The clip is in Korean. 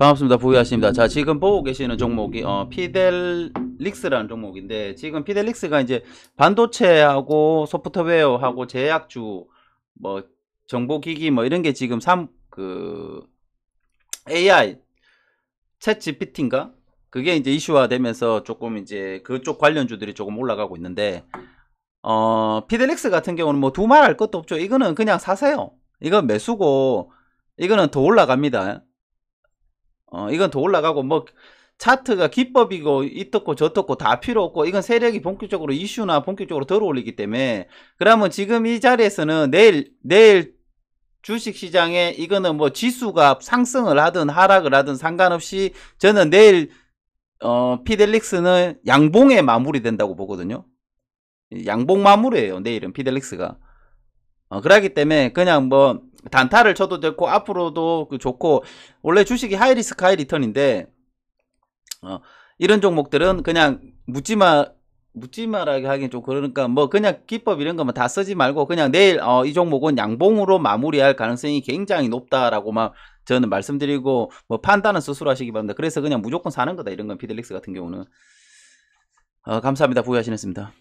반갑습니다. 부유하십니다. 자, 지금 보고 계시는 종목이 어, 피델릭스라는 종목인데 지금 피델릭스가 이제 반도체하고 소프트웨어하고 제약주 뭐 정보기기 뭐 이런 게 지금 삼그 AI 챗 GPT인가 그게 이제 이슈화되면서 조금 이제 그쪽 관련주들이 조금 올라가고 있는데 어 피델릭스 같은 경우는 뭐 두말할 것도 없죠. 이거는 그냥 사세요. 이건 매수고 이거는 더 올라갑니다. 어, 이건 더 올라가고 뭐 차트가 기법이고 이떻고 저떻고 다 필요 없고 이건 세력이 본격적으로 이슈나 본격적으로 덜어올리기 때문에 그러면 지금 이 자리에서는 내일 내일 주식시장에 이거는 뭐 지수가 상승을 하든 하락을 하든 상관없이 저는 내일 어, 피델릭스는 양봉에 마무리된다고 보거든요. 양봉 마무리예요. 내일은 피델릭스가. 어, 그러기 때문에 그냥 뭐 단타를 쳐도 됐고 앞으로도 그 좋고 원래 주식이 하이리스크 하이리턴인데 어, 이런 종목들은 그냥 묻지마 묻지마라게 하긴 좀 그러니까 뭐 그냥 기법 이런 거만 다 쓰지 말고 그냥 내일 어, 이 종목은 양봉으로 마무리할 가능성이 굉장히 높다라고만 저는 말씀드리고 뭐 판단은 스스로 하시기 바랍니다. 그래서 그냥 무조건 사는 거다 이런 건 피델릭스 같은 경우는 어, 감사합니다. 부여하시겠습니다.